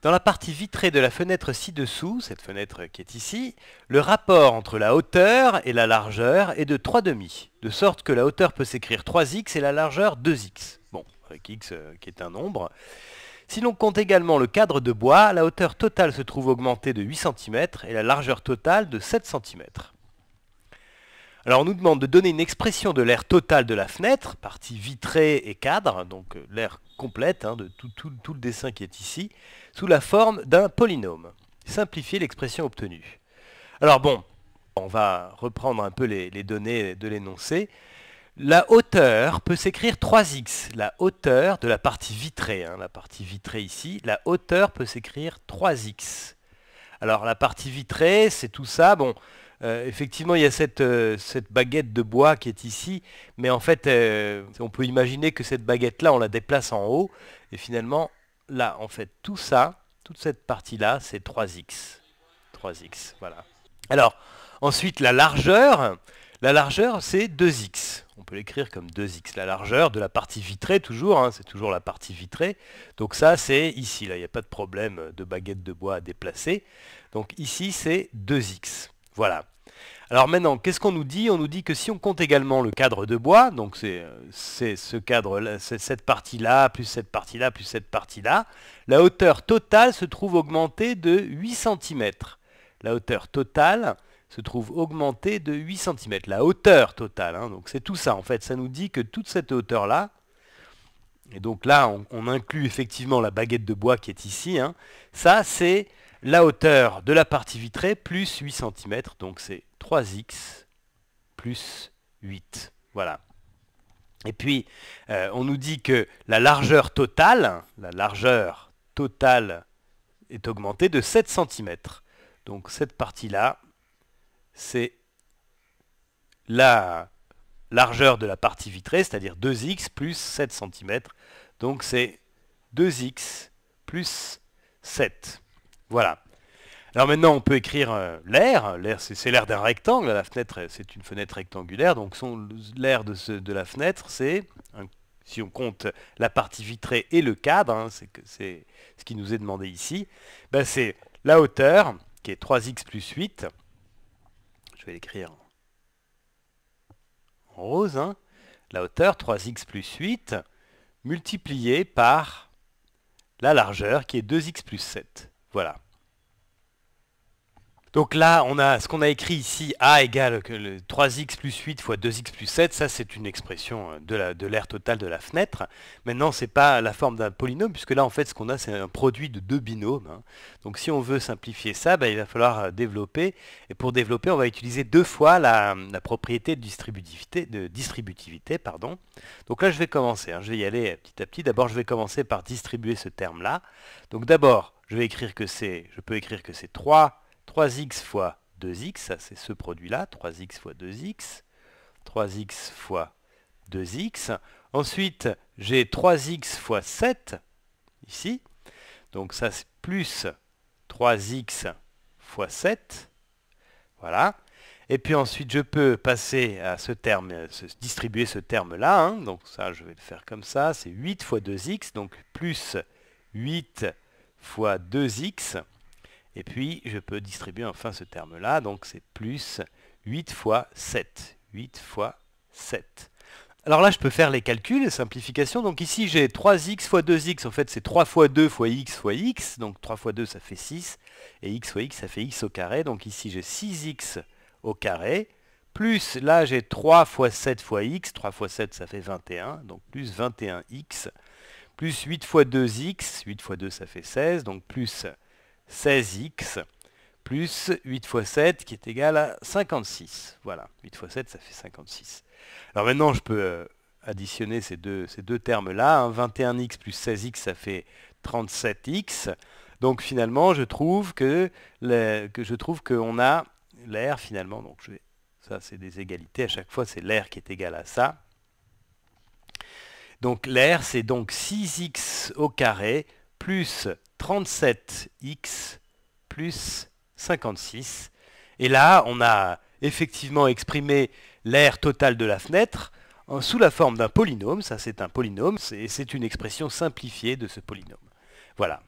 Dans la partie vitrée de la fenêtre ci-dessous, cette fenêtre qui est ici, le rapport entre la hauteur et la largeur est de 3,5, de sorte que la hauteur peut s'écrire 3x et la largeur 2x. Bon, avec x euh, qui est un nombre. Si l'on compte également le cadre de bois, la hauteur totale se trouve augmentée de 8 cm et la largeur totale de 7 cm. Alors on nous demande de donner une expression de l'air total de la fenêtre, partie vitrée et cadre, donc euh, l'air complète hein, de tout, le dessin qui est ici, sous la forme d'un polynôme. Simplifier l'expression obtenue. Alors bon, on va reprendre un peu les, données de l'énoncé. La hauteur peut s'écrire 3x. La hauteur de la partie vitrée, hein, la partie vitrée ici, la hauteur peut s'écrire 3x. Alors la partie vitrée, c'est tout ça. Bon, euh, effectivement, il y a euh, cette, baguette de bois qui est ici, mais en fait, euh, on peut imaginer que cette baguette-là, on la déplace en haut, et finalement, là, en fait, tout ça, toute cette partie-là, c'est 3x. 3x, voilà. Alors, ensuite, la largeur, la largeur, c'est 2x. On peut l'écrire comme 2x. La largeur de la partie vitrée, toujours, hein, c'est toujours la partie vitrée. Donc ça, c'est ici, là, il n'y a pas de problème de baguette de bois à déplacer. Donc ici, c'est 2x. Voilà. Alors maintenant, qu'est-ce qu'on nous dit On nous dit que si on compte également le cadre de bois, donc c'est ce cadre, -là, cette partie-là, plus cette partie-là, plus cette partie-là, la hauteur totale se trouve augmentée de 8 cm. La hauteur totale se trouve augmentée de 8 cm. La hauteur totale, hein, donc c'est tout ça en fait. Ça nous dit que toute cette hauteur-là, et donc là on, inclut effectivement la baguette de bois qui est ici, hein, ça c'est la hauteur de la partie vitrée plus 8 cm, donc c'est 3x plus 8. Voilà. Et puis, euh, on nous dit que la largeur totale, la largeur totale est augmentée de 7 cm. Donc cette partie-là, c'est la largeur de la partie vitrée, c'est-à-dire 2x plus 7 cm. Donc c'est 2x plus 7. Voilà. Alors maintenant, on peut écrire euh, l'air. c'est l'air d'un rectangle. La fenêtre, euh, c'est une fenêtre rectangulaire. Donc l'air de, la fenêtre, c'est, si on compte la partie vitrée et le cadre, hein, c'est ce qui nous est demandé ici, ben c'est la hauteur, qui est 3x plus 8. Je vais l'écrire en rose. Hein. La hauteur, 3x plus 8, multipliée par la largeur, qui est 2x plus 7. Voilà. Donc là, on a ce qu'on a écrit ici, A égale que 3x plus 8 fois 2x plus 7, ça c'est une expression euh, de l'aire totale de la fenêtre. Maintenant, ce n'est pas la forme d'un polynôme, puisque là en fait ce qu'on a c'est un produit de deux binômes. Hein. Donc si on veut simplifier ça, ben, il va falloir euh, développer. Et pour développer, on va utiliser deux fois la, propriété de distributivité. pardon. Donc là je vais commencer, hein. je vais y aller euh, petit à petit. D'abord je vais commencer par distribuer ce terme-là. Donc d'abord, je écrire que je peux écrire que c'est 3, 3x fois 2x, c'est ce produit-là, 3x fois 2x, 3x fois 2x. Ensuite, j'ai 3x fois 7, ici. Donc ça, c'est plus 3x fois 7. Voilà. Et puis ensuite, je peux passer à ce terme, distribuer ce terme-là. Hein. Donc ça, je vais le faire comme ça. C'est 8 fois 2x, donc plus 8 fois 2x. Et puis, je peux distribuer enfin ce terme-là, donc c'est plus 8 fois 7. 8 fois 7. Alors là, je peux faire les calculs, les simplifications. Donc ici, j'ai 3x fois 2x, en fait, c'est 3 fois 2 fois x fois x. Donc 3 fois 2, ça fait 6. Et x fois x, ça fait x au carré. Donc ici, j'ai 6x au carré. Plus, là, j'ai 3 fois 7 fois x. 3 fois 7, ça fait 21. Donc plus 21x plus 8 fois 2x, 8 fois 2 ça fait 16, donc plus 16x, plus 8 fois 7 qui est égal à 56. Voilà, 8 fois 7 ça fait 56. Alors maintenant je peux euh, additionner ces deux, ces deux termes-là, 21x hein. plus 16x ça fait 37x, donc finalement je trouve que, que je trouve qu'on a l'air finalement, donc ça c'est des égalités, à chaque fois c'est l'air qui est égal à ça, donc l'air, c'est donc 6x au carré plus 37x plus 56. Et là, on a effectivement exprimé l'air total de la fenêtre sous la forme d'un polynôme. Ça, c'est un polynôme. C'est une expression simplifiée de ce polynôme. Voilà.